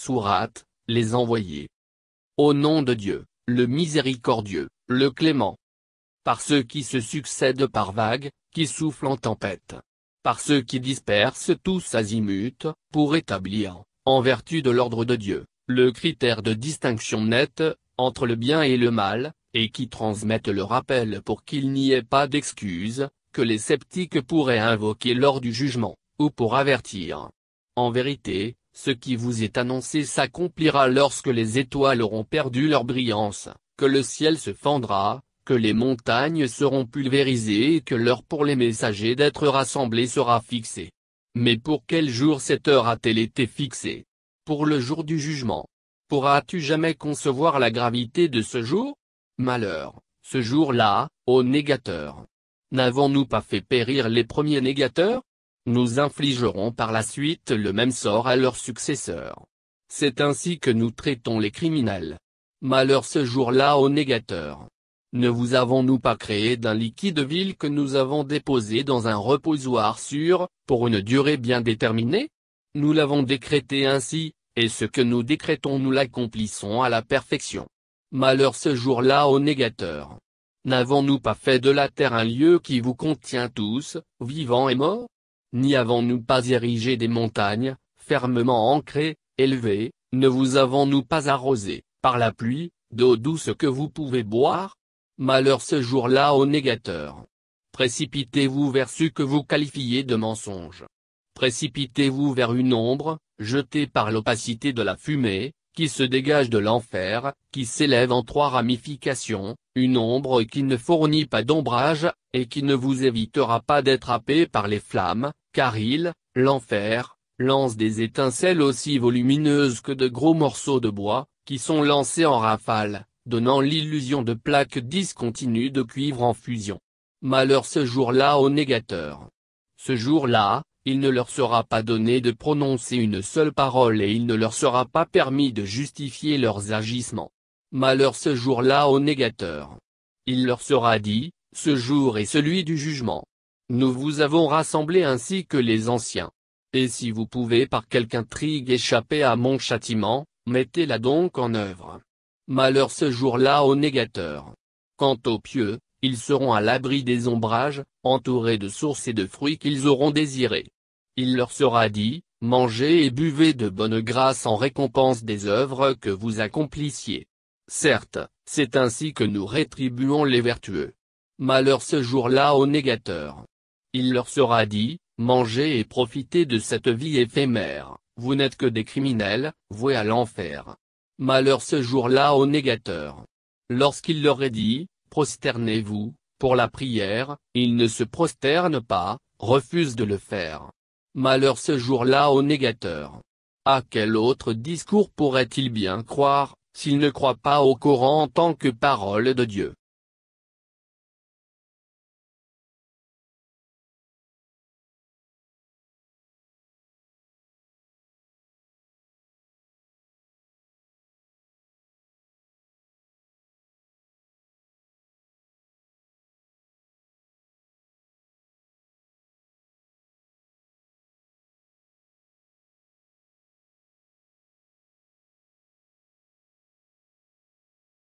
Sourate, les envoyés. Au nom de Dieu, le miséricordieux, le clément. Par ceux qui se succèdent par vagues, qui soufflent en tempête. Par ceux qui dispersent tous azimuts, pour établir, en vertu de l'ordre de Dieu, le critère de distinction nette, entre le bien et le mal, et qui transmettent le rappel pour qu'il n'y ait pas d'excuse, que les sceptiques pourraient invoquer lors du jugement, ou pour avertir. En vérité, ce qui vous est annoncé s'accomplira lorsque les étoiles auront perdu leur brillance, que le ciel se fendra, que les montagnes seront pulvérisées et que l'heure pour les messagers d'être rassemblés sera fixée. Mais pour quel jour cette heure a-t-elle été fixée Pour le jour du jugement. Pourras-tu jamais concevoir la gravité de ce jour Malheur, ce jour-là, ô négateurs. N'avons-nous pas fait périr les premiers négateurs nous infligerons par la suite le même sort à leurs successeurs. C'est ainsi que nous traitons les criminels. Malheur ce jour-là aux négateurs. Ne vous avons-nous pas créé d'un liquide vil que nous avons déposé dans un reposoir sûr, pour une durée bien déterminée Nous l'avons décrété ainsi, et ce que nous décrétons nous l'accomplissons à la perfection. Malheur ce jour-là au négateurs. N'avons-nous pas fait de la terre un lieu qui vous contient tous, vivants et morts n'y avons-nous pas érigé des montagnes, fermement ancrées, élevées, ne vous avons-nous pas arrosé, par la pluie, d'eau douce que vous pouvez boire Malheur ce jour-là au négateur. Précipitez-vous vers ce que vous qualifiez de mensonge. Précipitez-vous vers une ombre, jetée par l'opacité de la fumée, qui se dégage de l'enfer, qui s'élève en trois ramifications, une ombre qui ne fournit pas d'ombrage, et qui ne vous évitera pas d'être happé par les flammes, car il, l'enfer, lance des étincelles aussi volumineuses que de gros morceaux de bois, qui sont lancés en rafale, donnant l'illusion de plaques discontinues de cuivre en fusion. Malheur ce jour-là au négateurs. Ce jour-là, il ne leur sera pas donné de prononcer une seule parole et il ne leur sera pas permis de justifier leurs agissements. Malheur ce jour-là au négateurs. Il leur sera dit, ce jour est celui du jugement. Nous vous avons rassemblés ainsi que les anciens. Et si vous pouvez par quelque intrigue échapper à mon châtiment, mettez-la donc en œuvre. Malheur ce jour-là aux négateurs. Quant aux pieux, ils seront à l'abri des ombrages, entourés de sources et de fruits qu'ils auront désirés. Il leur sera dit, mangez et buvez de bonne grâce en récompense des œuvres que vous accomplissiez. Certes, c'est ainsi que nous rétribuons les vertueux. Malheur ce jour-là aux négateurs. Il leur sera dit, mangez et profitez de cette vie éphémère, vous n'êtes que des criminels, voués à l'enfer. Malheur ce jour-là aux négateurs. Lorsqu'il leur est dit, prosternez-vous, pour la prière, ils ne se prosternent pas, refusent de le faire. Malheur ce jour-là aux négateurs. À quel autre discours pourrait-il bien croire, s'il ne croit pas au Coran en tant que parole de Dieu